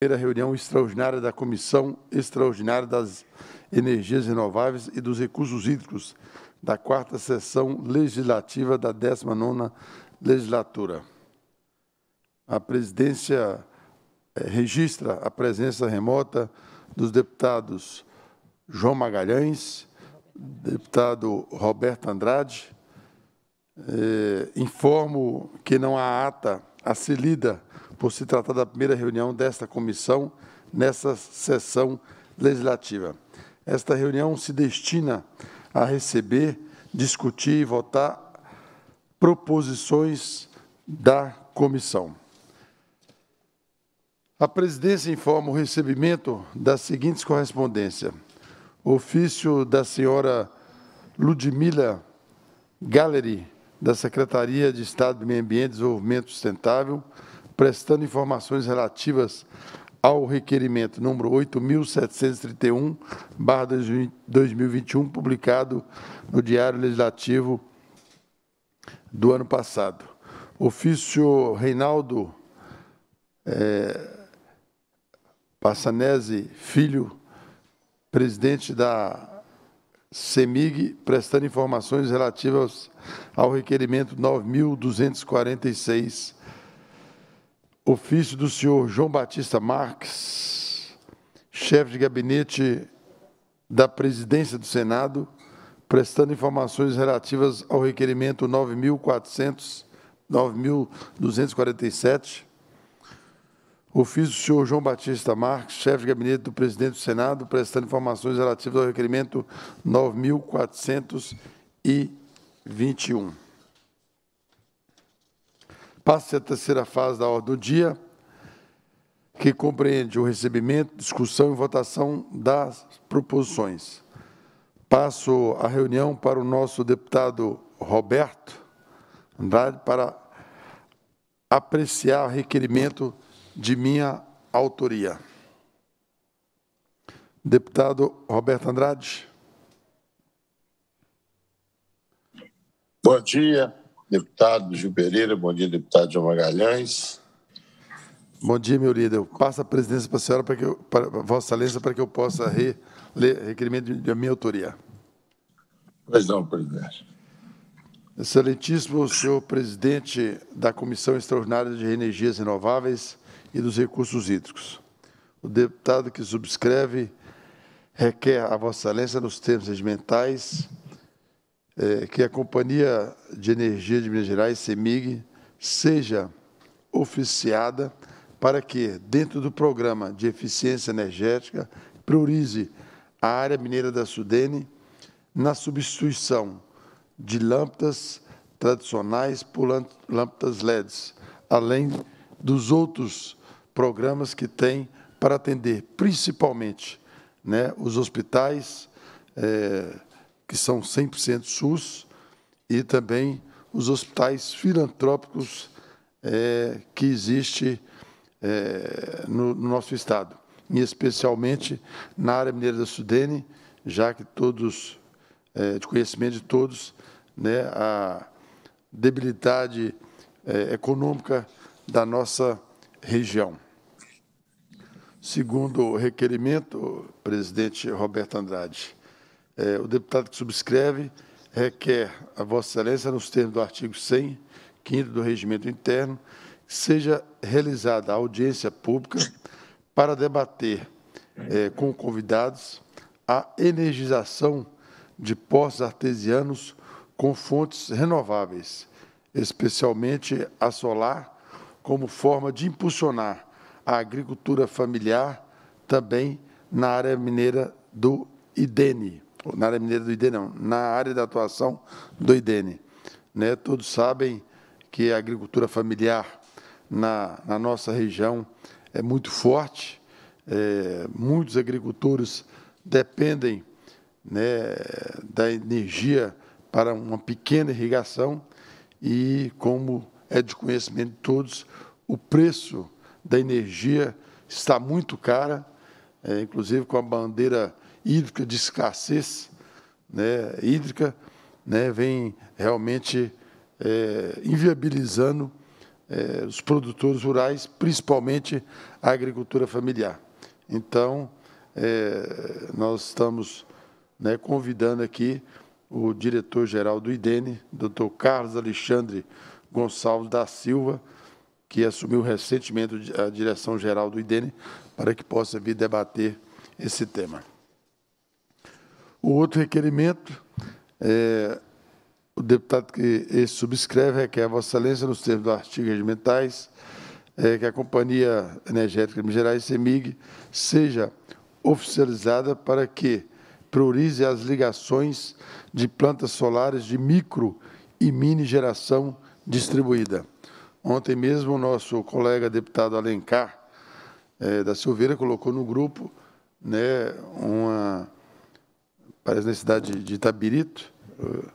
primeira reunião extraordinária da Comissão Extraordinária das Energias Renováveis e dos Recursos Hídricos, da quarta sessão legislativa da 19ª legislatura. A presidência eh, registra a presença remota dos deputados João Magalhães, deputado Roberto Andrade. Eh, informo que não há ata a lida por se tratar da primeira reunião desta comissão nesta sessão legislativa. Esta reunião se destina a receber, discutir e votar proposições da comissão. A presidência informa o recebimento das seguintes correspondências. Ofício da senhora Ludmila Gallery, da Secretaria de Estado do Meio Ambiente e Desenvolvimento Sustentável, prestando informações relativas ao requerimento número 8.731, barra 2021, publicado no Diário Legislativo do ano passado. Ofício Reinaldo é, eh, Passanese Filho, presidente da CEMIG, prestando informações relativas ao requerimento 9.246, ofício do senhor João Batista Marques, chefe de gabinete da presidência do Senado, prestando informações relativas ao requerimento 9.247, ofício do senhor João Batista Marques, chefe de gabinete do presidente do Senado, prestando informações relativas ao requerimento 9.421 passa a terceira fase da ordem do dia, que compreende o recebimento, discussão e votação das proposições. Passo a reunião para o nosso deputado Roberto Andrade para apreciar o requerimento de minha autoria. Deputado Roberto Andrade. Bom dia, Deputado Gil Pereira, bom dia, deputado João Magalhães. Bom dia, meu líder. Eu passo a presidência para a senhora, para que eu, para, Vossa Excelência, para que eu possa re, ler requerimento de minha autoria. Pois não, presidente. Excelentíssimo senhor presidente da Comissão Extraordinária de Energias Renováveis e dos Recursos Hídricos. O deputado que subscreve requer a Vossa Excelência, nos termos regimentais, é, que a Companhia de Energia de Minas Gerais, CEMIG, seja oficiada para que, dentro do programa de eficiência energética, priorize a área mineira da Sudene na substituição de lâmpadas tradicionais por lâmpadas LEDs, além dos outros programas que tem para atender principalmente né, os hospitais, eh, que são 100% SUS, e também os hospitais filantrópicos é, que existe é, no, no, nosso Estado, e especialmente na área mineira da Sudene, já que todos, é, de conhecimento de todos, né, a debilidade é, econômica da nossa região. Segundo o requerimento, presidente Roberto Andrade. É, o deputado que subscreve requer a Vossa Excelência, nos termos do artigo 100, 5 do Regimento Interno, seja realizada a audiência pública para debater é, com convidados a energização de postos artesianos com fontes renováveis, especialmente a solar, como forma de impulsionar a agricultura familiar também na área mineira do IDENI na área é mineira do IDN, não, na área da atuação do IDENE. Né? Todos sabem que a agricultura familiar na, na nossa região é muito forte, é, muitos agricultores dependem né, da energia para uma pequena irrigação e, como é de conhecimento de todos, o preço da energia está muito cara, é, inclusive com a bandeira hídrica de escassez né, hídrica né, vem realmente é, inviabilizando é, os produtores rurais, principalmente a agricultura familiar. Então, é, nós estamos né, convidando aqui o diretor-geral do IDENE, doutor Carlos Alexandre Gonçalves da Silva, que assumiu recentemente a direção-geral do IDENE, para que possa vir debater esse tema. O outro requerimento é, o deputado que esse subscreve requer é a Vossa Excelência, nos termos do artigo regimentais, é, que a Companhia Energética de Minas Gerais, CEMIG, seja oficializada para que priorize as ligações de plantas solares de micro e mini geração distribuída. Ontem mesmo, o nosso colega deputado Alencar é, da Silveira colocou no grupo né, uma parece na cidade de Itabirito, eh,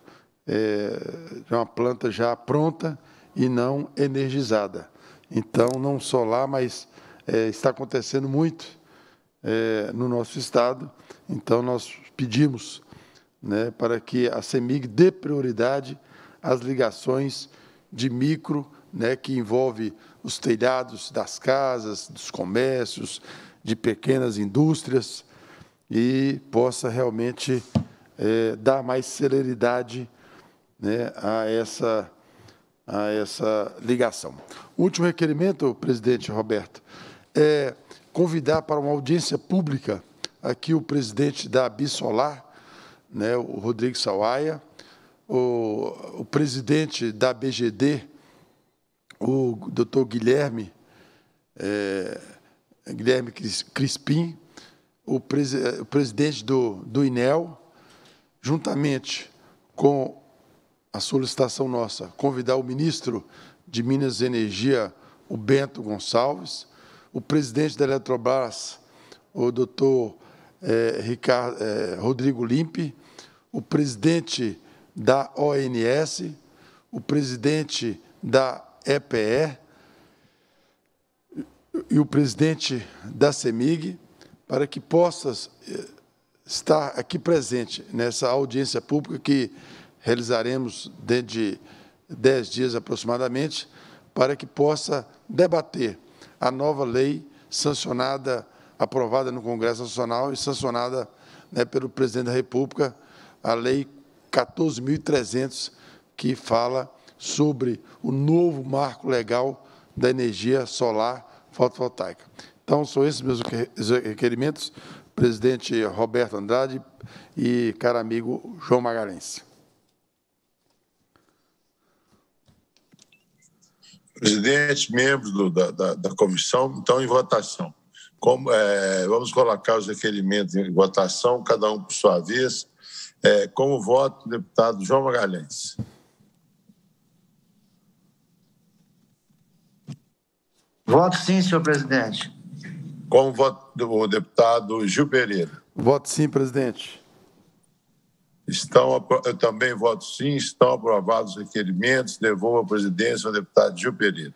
é, de uma planta já pronta e não energizada. Então, não só lá, mas é, está acontecendo muito é, no nosso estado. Então, nós pedimos né, para que a CEMIG dê prioridade às ligações de micro, né, que envolve os telhados das casas, dos comércios, de pequenas indústrias, e possa realmente é, dar mais celeridade né, a, essa, a essa ligação. O último requerimento, presidente Roberto, é convidar para uma audiência pública aqui o presidente da Bissolar, né, o Rodrigo Sawaia, o, o presidente da BGD, o doutor Guilherme, é, Guilherme Crispim, o, pres, o presidente do, do INEL, juntamente com a solicitação nossa, convidar o ministro de Minas e Energia, o Bento Gonçalves, o presidente da Eletrobras, o doutor eh, Ricardo, eh, Rodrigo Limpe, o presidente da ONS, o presidente da EPE e o presidente da CEMIG, para que possas eh, estar aqui presente nessa audiência pública que realizaremos dentro de dez dias aproximadamente, para que possa debater a nova lei sancionada, aprovada no Congresso Nacional e sancionada né, pelo Presidente da República, a Lei 14.300, que fala sobre o novo marco legal da energia solar fotovoltaica. Então, são esses meus requerimentos, presidente Roberto Andrade e caro amigo João Magalhães. Presidente, membros da, da, da, comissão, então em votação. Como, é, vamos colocar os requerimentos em votação, cada um por sua vez. É, como voto, deputado João Magalhães. Voto sim, senhor presidente. Com o voto do deputado Gil Pereira. Voto sim, presidente. Estão, eu também voto sim, estão aprovados os requerimentos. Devolvo a presidência ao deputado Gil Pereira.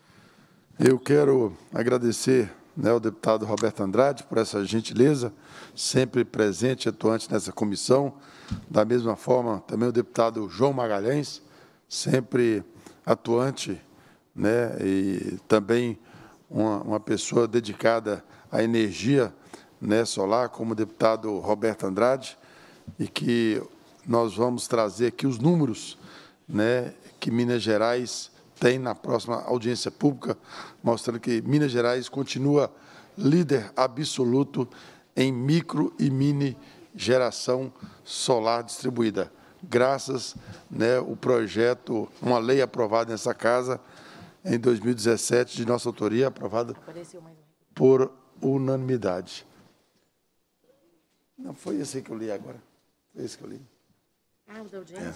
Eu quero agradecer né, ao deputado Roberto Andrade por essa gentileza, sempre presente e atuante nessa comissão. Da mesma forma, também o deputado João Magalhães, sempre atuante né, e também uma, uma pessoa dedicada à energia né, solar, como o deputado Roberto Andrade, e que nós vamos trazer aqui os números né, que Minas Gerais tem na próxima audiência pública, mostrando que Minas Gerais continua líder absoluto em micro e mini geração solar distribuída, graças né, o projeto, uma lei aprovada nessa casa, em 2017, de nossa autoria, aprovada por unanimidade. Não foi esse que eu li agora. Foi esse que eu li. Ah, o É.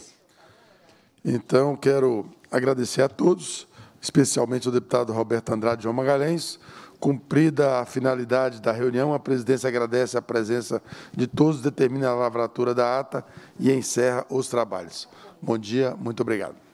Então, quero agradecer a todos, especialmente ao deputado Roberto Andrade João Magalhães. Cumprida a finalidade da reunião, a presidência agradece a presença de todos, determina a lavratura da ata e encerra os trabalhos. Bom dia, muito obrigado.